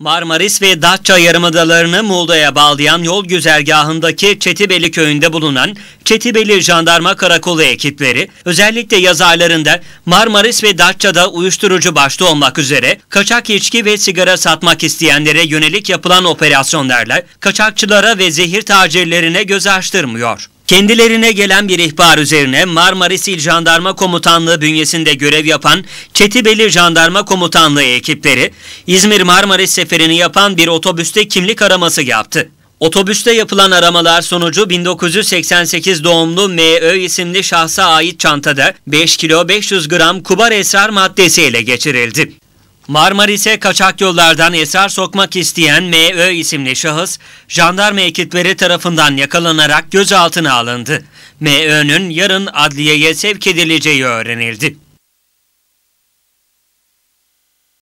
Marmaris ve Datça yarımadalarını Muğla'ya bağlayan yol güzergahındaki Çetibeli köyünde bulunan Çetibeli Jandarma Karakolu ekipleri özellikle yaz aylarında Marmaris ve Datça'da uyuşturucu başta olmak üzere kaçak içki ve sigara satmak isteyenlere yönelik yapılan operasyonlarla kaçakçılara ve zehir tacirlerine göz açtırmıyor. Kendilerine gelen bir ihbar üzerine Marmaris İl Jandarma Komutanlığı bünyesinde görev yapan Çetibeli Jandarma Komutanlığı ekipleri İzmir Marmaris seferini yapan bir otobüste kimlik araması yaptı. Otobüste yapılan aramalar sonucu 1988 doğumlu MÖ isimli şahsa ait çantada 5 kilo 500 gram kubar esrar maddesi ele geçirildi. Marmaris'e kaçak yollardan esrar sokmak isteyen M.Ö. isimli şahıs, jandarma ekipleri tarafından yakalanarak gözaltına alındı. M.Ö.'nün yarın adliyeye sevk edileceği öğrenildi.